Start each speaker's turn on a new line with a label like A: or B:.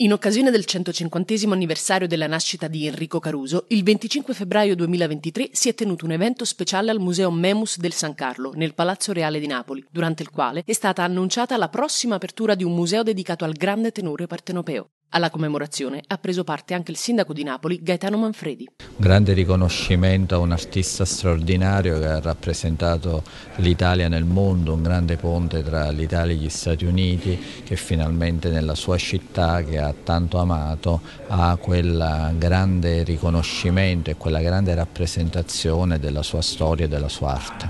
A: In occasione del 150 anniversario della nascita di Enrico Caruso, il 25 febbraio 2023 si è tenuto un evento speciale al Museo Memus del San Carlo, nel Palazzo Reale di Napoli, durante il quale è stata annunciata la prossima apertura di un museo dedicato al grande tenore partenopeo. Alla commemorazione ha preso parte anche il sindaco di Napoli Gaetano Manfredi.
B: Grande riconoscimento a un artista straordinario che ha rappresentato l'Italia nel mondo, un grande ponte tra l'Italia e gli Stati Uniti che finalmente nella sua città che ha tanto amato ha quel grande riconoscimento e quella grande rappresentazione della sua storia e della sua arte.